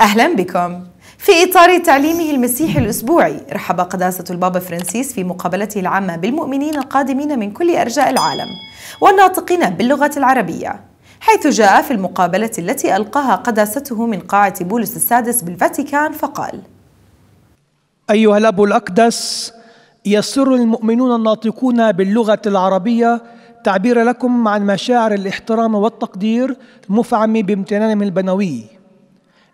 أهلا بكم في إطار تعليمه المسيحي الأسبوعي رحب قداسة البابا فرانسيس في مقابلته العامة بالمؤمنين القادمين من كل أرجاء العالم والناطقين باللغة العربية حيث جاء في المقابلة التي ألقاها قداسته من قاعة بولس السادس بالفاتيكان فقال أيها الأب الأقدس يسر المؤمنون الناطقون باللغة العربية تعبير لكم عن مشاعر الاحترام والتقدير المفعم بامتنانهم البنوي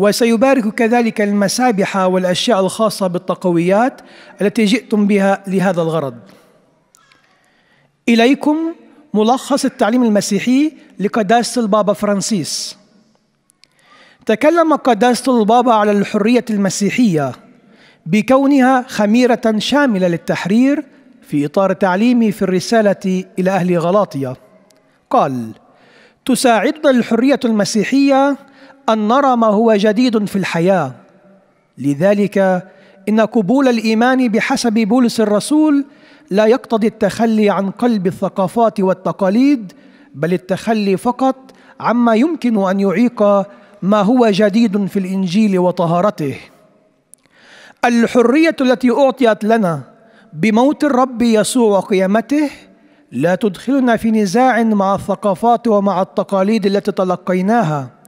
وسيبارك كذلك المسابح والأشياء الخاصة بالتقويات التي جئتم بها لهذا الغرض إليكم ملخص التعليم المسيحي لقداسة البابا فرانسيس تكلم قداسة البابا على الحرية المسيحية بكونها خميرة شاملة للتحرير في إطار تعليمي في الرسالة إلى أهل غلاطية قال تساعدنا الحرية المسيحية ان نرى ما هو جديد في الحياه لذلك ان قبول الايمان بحسب بولس الرسول لا يقتضي التخلي عن قلب الثقافات والتقاليد بل التخلي فقط عما يمكن ان يعيق ما هو جديد في الانجيل وطهارته الحريه التي اعطيت لنا بموت الرب يسوع وقيامته لا تدخلنا في نزاع مع الثقافات ومع التقاليد التي تلقيناها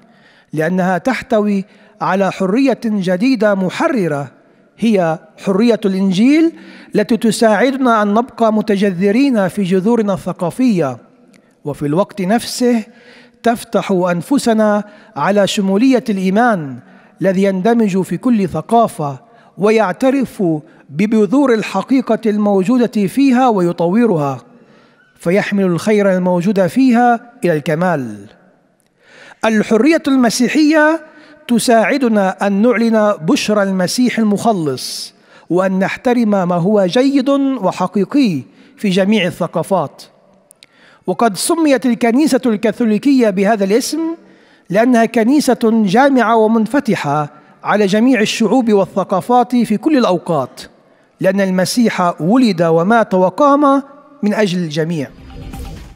لأنها تحتوي على حرية جديدة محررة هي حرية الإنجيل التي تساعدنا أن نبقى متجذرين في جذورنا الثقافية وفي الوقت نفسه تفتح أنفسنا على شمولية الإيمان الذي يندمج في كل ثقافة ويعترف ببذور الحقيقة الموجودة فيها ويطورها فيحمل الخير الموجود فيها إلى الكمال الحرية المسيحية تساعدنا أن نعلن بشرى المسيح المخلص وأن نحترم ما هو جيد وحقيقي في جميع الثقافات وقد سميت الكنيسة الكاثوليكية بهذا الاسم لأنها كنيسة جامعة ومنفتحة على جميع الشعوب والثقافات في كل الأوقات لأن المسيح ولد ومات وقام من أجل الجميع